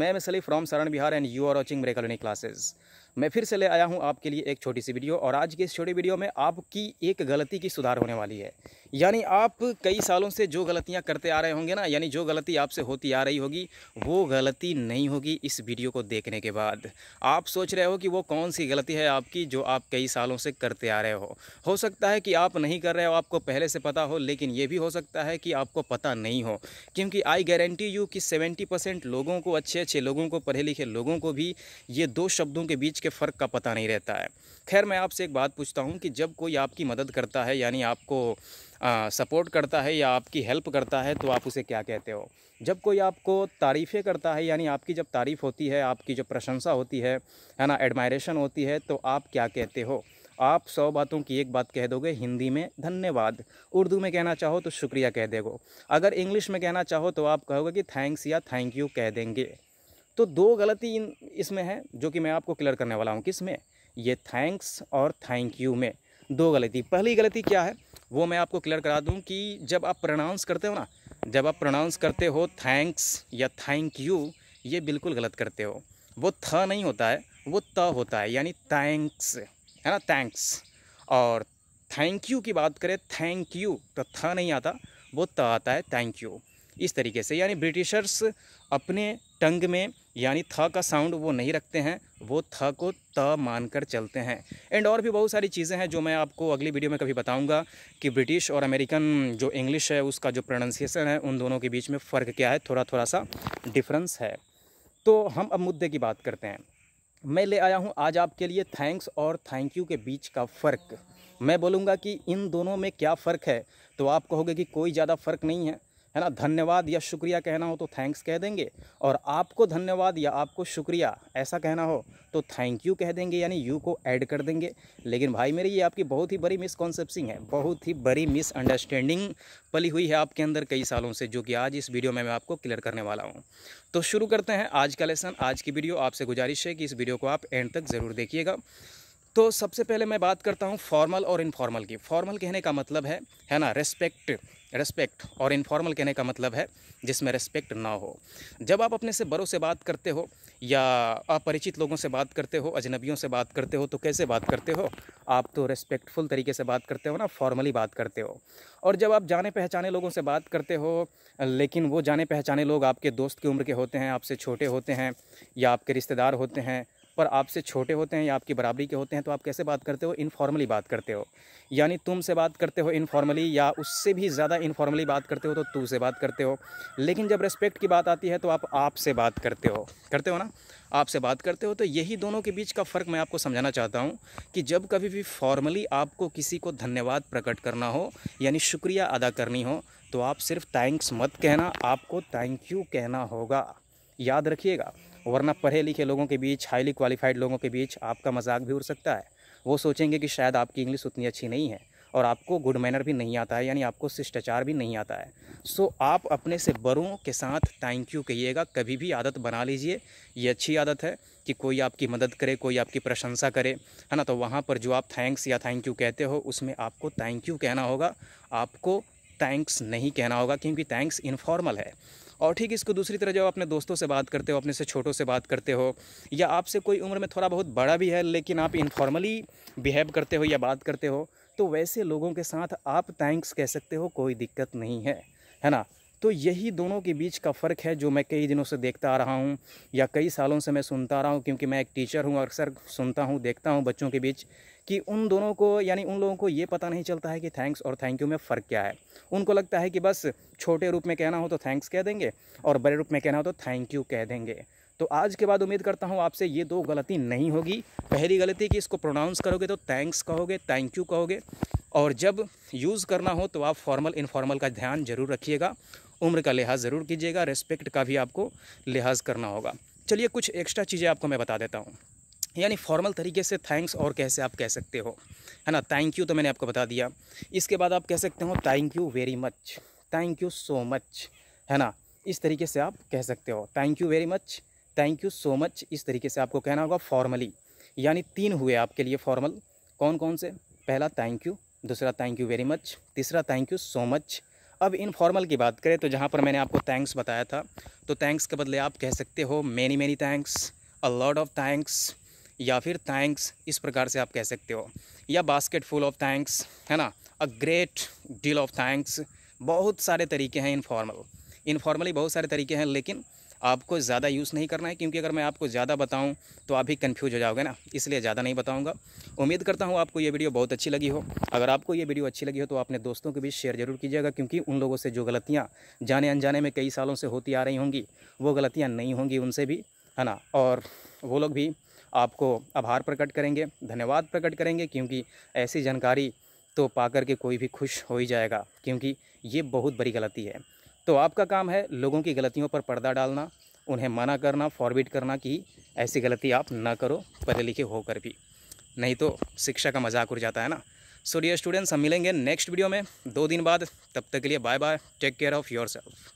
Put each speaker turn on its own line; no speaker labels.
मैं मिसली from Saran Bihar and you are watching मेरे कॉलोनी क्लासेज मैं फिर से ले आया हूं आपके लिए एक छोटी सी वीडियो और आज की इस छोटी वीडियो में आपकी एक गलती की सुधार होने वाली है यानी आप कई सालों से जो गलतियां करते आ रहे होंगे ना यानी जो गलती आपसे होती आ रही होगी वो गलती नहीं होगी इस वीडियो को देखने के बाद आप सोच रहे हो कि वो कौन सी गलती है आपकी जो आप कई सालों से करते आ रहे हो हो सकता है कि आप नहीं कर रहे हो आपको पहले से पता हो लेकिन ये भी हो सकता है कि आपको पता नहीं हो क्योंकि आई गारंटी यू कि सेवेंटी लोगों को अच्छे अच्छे लोगों को पढ़े लिखे लोगों को भी ये दो शब्दों के बीच के फ़र्क का पता नहीं रहता है खैर मैं आपसे एक बात पूछता हूँ कि जब कोई आपकी मदद करता है यानी आपको आ, सपोर्ट करता है या आपकी हेल्प करता है तो आप उसे क्या कहते हो जब कोई आपको तारीफ़ें करता है यानी आपकी जब तारीफ़ होती है आपकी जब प्रशंसा होती है है ना एडमायरेशन होती है तो आप क्या कहते हो आप सौ बातों की एक बात कह दोगे हिंदी में धन्यवाद उर्दू में कहना चाहो तो शुक्रिया कह देगो अगर इंग्लिश में कहना चाहो तो आप कहोगे कि थैंक्स या थैंक यू कह देंगे तो दो गलती इन इसमें है जो कि मैं आपको क्लियर करने वाला हूँ किस में ये थैंक्स और थैंक यू में दो गलती पहली गलती क्या है वो मैं आपको क्लियर करा दूँ कि जब आप प्रोनाउंस करते हो ना जब आप प्रोनाउंस करते हो थैंक्स या थैंक यू ये बिल्कुल गलत करते हो वो थ नहीं होता है वो त होता है यानी थैंक्स है ना थैंक्स और थैंक यू की बात करें थैंक यू तो थ नहीं आता वो त आता है थैंक यू इस तरीके से यानी ब्रिटिशर्स अपने टंग में यानी थ का साउंड वो नहीं रखते हैं वो थ को त मानकर चलते हैं एंड और भी बहुत सारी चीज़ें हैं जो मैं आपको अगली वीडियो में कभी बताऊंगा कि ब्रिटिश और अमेरिकन जो इंग्लिश है उसका जो प्रोनाउंसिएशन है उन दोनों के बीच में फ़र्क क्या है थोड़ा थोड़ा सा डिफरेंस है तो हम अब मुद्दे की बात करते हैं मैं ले आया हूँ आज आपके लिए थैंक्स और थैंक यू के बीच का फ़र्क मैं बोलूँगा कि इन दोनों में क्या फ़र्क है तो आप कहोगे कि कोई ज़्यादा फ़र्क नहीं है है ना धन्यवाद या शुक्रिया कहना हो तो थैंक्स कह देंगे और आपको धन्यवाद या आपको शुक्रिया ऐसा कहना हो तो थैंक यू कह देंगे यानी यू को ऐड कर देंगे लेकिन भाई मेरी ये आपकी बहुत ही बड़ी मिसकॉन्सेप्सिंग है बहुत ही बड़ी मिसअंडरस्टैंडिंग पली हुई है आपके अंदर कई सालों से जो कि आज इस वीडियो में मैं आपको क्लियर करने वाला हूँ तो शुरू करते हैं आज का लेसन आज की वीडियो आपसे गुजारिश है कि इस वीडियो को आप एंड तक ज़रूर देखिएगा तो सबसे पहले मैं बात करता हूँ फॉर्मल और इनफॉर्मल की फॉर्मल कहने का मतलब है है ना रेस्पेक्ट रेस्पेक्ट और इनफॉर्मल कहने का मतलब है जिसमें रेस्पेक्ट ना हो जब आप अपने से बड़ों से बात करते हो या अपरिचित लोगों से बात करते हो अजनबियों से बात करते हो तो कैसे बात करते हो आप तो रेस्पेक्टफुल तरीके से बात करते हो ना फॉर्मली बात करते हो और जब आप जाने पहचाने लोगों से बात करते हो लेकिन वो जाने पहचाने लोग आपके दोस्त की उम्र के होते हैं आपसे छोटे होते हैं या आपके रिश्तेदार होते हैं पर आपसे छोटे होते हैं या आपकी बराबरी के होते हैं तो आप कैसे बात करते हो इनफॉर्मली बात करते हो यानी तुम से बात करते हो इनफॉर्मली या उससे भी ज़्यादा इनफॉर्मली बात करते हो तो तू से बात करते हो लेकिन जब रिस्पेक्ट की बात आती है तो आप आपसे बात करते हो करते हो ना आपसे बात करते हो तो यही दोनों के बीच का फ़र्क मैं आपको समझाना चाहता हूँ कि जब कभी भी फॉर्मली आपको किसी को धन्यवाद प्रकट करना हो यानी शुक्रिया अदा करनी हो तो आप सिर्फ थैंक्स मत कहना आपको थैंक यू कहना होगा याद रखिएगा वरना पढ़े लिखे लोगों के बीच हाईली क्वालिफाइड लोगों के बीच आपका मजाक भी उड़ सकता है वो सोचेंगे कि शायद आपकी इंग्लिश उतनी अच्छी नहीं है और आपको गुड मैनर भी नहीं आता है यानी आपको शिष्टाचार भी नहीं आता है सो आप अपने से बड़ों के साथ थैंक यू कहिएगा कभी भी आदत बना लीजिए ये अच्छी आदत है कि कोई आपकी मदद करे कोई आपकी प्रशंसा करे है ना तो वहाँ पर जो आप थैंक्स या थैंक यू कहते हो उसमें आपको थैंक यू कहना होगा आपको थैंक्स नहीं कहना होगा क्योंकि थैंक्स इनफॉर्मल है और ठीक इसको दूसरी तरह जब अपने दोस्तों से बात करते हो अपने से छोटों से बात करते हो या आपसे कोई उम्र में थोड़ा बहुत बड़ा भी है लेकिन आप इनफॉर्मली बिहेव करते हो या बात करते हो तो वैसे लोगों के साथ आप थैंक्स कह सकते हो कोई दिक्कत नहीं है है ना तो यही दोनों के बीच का फ़र्क है जो मैं कई दिनों से देखता आ रहा हूँ या कई सालों से मैं सुनता आ रहा हूँ क्योंकि मैं एक टीचर हूँ अक्सर सुनता हूँ देखता हूँ बच्चों के बीच कि उन दोनों को यानी उन लोगों को ये पता नहीं चलता है कि थैंक्स और थैंक यू में फ़र्क क्या है उनको लगता है कि बस छोटे रूप में कहना हो तो थैंक्स कह देंगे और बड़े रूप में कहना हो तो थैंक यू कह देंगे तो आज के बाद उम्मीद करता हूँ आपसे ये दो गलती नहीं होगी पहली गलती कि इसको प्रोनाउंस करोगे तो थैंक्स कहोगे थैंक यू कहोगे और जब यूज़ करना हो तो आप फॉर्मल इनफॉर्मल का ध्यान ज़रूर रखिएगा उम्र का लिहाज ज़रूर कीजिएगा रेस्पेक्ट का भी आपको लिहाज करना होगा चलिए कुछ एक्स्ट्रा चीज़ें आपको मैं बता देता हूँ यानी फॉर्मल तरीके से थैंक्स और कैसे आप कह सकते हो है ना थैंक यू तो मैंने आपको बता दिया इसके बाद आप कह सकते हो thank you very much thank you so much है ना इस तरीके से आप कह सकते हो thank you very much thank you so much इस तरीके से आपको कहना होगा फॉर्मली यानी तीन हुए आपके लिए फॉर्मल कौन कौन से पहला थैंक यू दूसरा थैंक यू वेरी मच तीसरा थैंक यू सो मच अब इनफॉर्मल की बात करें तो जहाँ पर मैंने आपको थैंक्स बताया था तो थैंक्स के बदले आप कह सकते हो many many thanks a lot of thanks या फिर थैंक्स इस प्रकार से आप कह सकते हो या बास्केट फुल ऑफ थैंक्स है ना a great deal of thanks बहुत सारे तरीके हैं इनफॉर्मल इनफॉर्मली बहुत सारे तरीके हैं लेकिन आपको ज़्यादा यूज़ नहीं करना है क्योंकि अगर मैं आपको ज़्यादा बताऊं तो आप भी कन्फ्यूज हो जाओगे ना इसलिए ज़्यादा नहीं बताऊंगा उम्मीद करता हूं आपको ये वीडियो बहुत अच्छी लगी हो अगर आपको ये वीडियो अच्छी लगी हो तो अपने दोस्तों के बीच शेयर जरूर कीजिएगा क्योंकि उन लोगों से जो गलतियाँ जाने अनजाने में कई सालों से होती आ रही होंगी वो गलतियाँ नहीं होंगी उनसे भी है ना और वो लोग भी आपको आभार प्रकट करेंगे धन्यवाद प्रकट करेंगे क्योंकि ऐसी जानकारी तो पा करके कोई भी खुश हो ही जाएगा क्योंकि ये बहुत बड़ी गलती है तो आपका काम है लोगों की गलतियों पर पर्दा डालना उन्हें मना करना फॉरविड करना कि ऐसी गलती आप ना करो पढ़े लिखे होकर भी नहीं तो शिक्षा का मजाक उड़ जाता है ना सो डियर स्टूडेंट्स हम मिलेंगे नेक्स्ट वीडियो में दो दिन बाद तब तक के लिए bye bye take care of your self